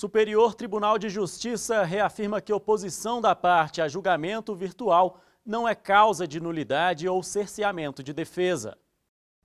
Superior Tribunal de Justiça reafirma que oposição da parte a julgamento virtual não é causa de nulidade ou cerceamento de defesa.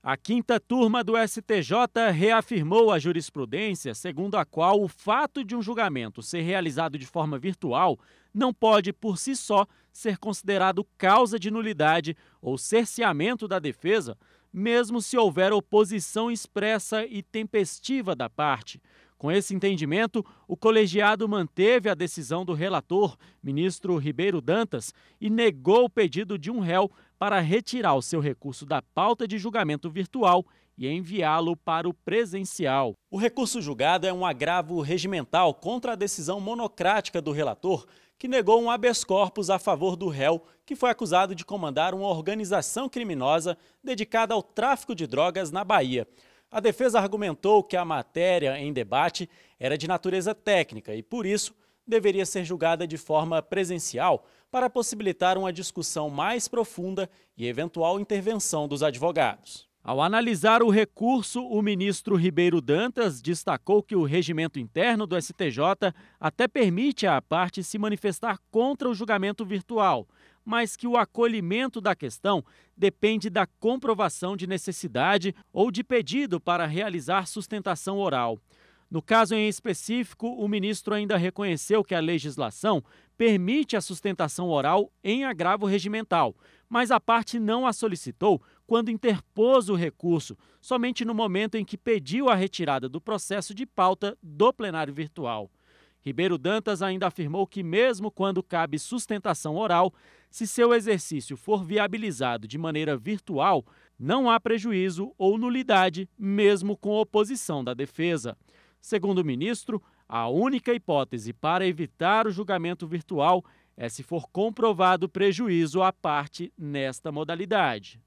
A quinta turma do STJ reafirmou a jurisprudência segundo a qual o fato de um julgamento ser realizado de forma virtual não pode, por si só, ser considerado causa de nulidade ou cerceamento da defesa, mesmo se houver oposição expressa e tempestiva da parte. Com esse entendimento, o colegiado manteve a decisão do relator, ministro Ribeiro Dantas, e negou o pedido de um réu para retirar o seu recurso da pauta de julgamento virtual e enviá-lo para o presencial. O recurso julgado é um agravo regimental contra a decisão monocrática do relator, que negou um habeas corpus a favor do réu, que foi acusado de comandar uma organização criminosa dedicada ao tráfico de drogas na Bahia. A defesa argumentou que a matéria em debate era de natureza técnica e, por isso, deveria ser julgada de forma presencial para possibilitar uma discussão mais profunda e eventual intervenção dos advogados. Ao analisar o recurso, o ministro Ribeiro Dantas destacou que o regimento interno do STJ até permite à parte se manifestar contra o julgamento virtual, mas que o acolhimento da questão depende da comprovação de necessidade ou de pedido para realizar sustentação oral. No caso em específico, o ministro ainda reconheceu que a legislação permite a sustentação oral em agravo regimental, mas a parte não a solicitou quando interpôs o recurso, somente no momento em que pediu a retirada do processo de pauta do plenário virtual. Ribeiro Dantas ainda afirmou que, mesmo quando cabe sustentação oral, se seu exercício for viabilizado de maneira virtual, não há prejuízo ou nulidade, mesmo com oposição da defesa. Segundo o ministro, a única hipótese para evitar o julgamento virtual é se for comprovado prejuízo à parte nesta modalidade.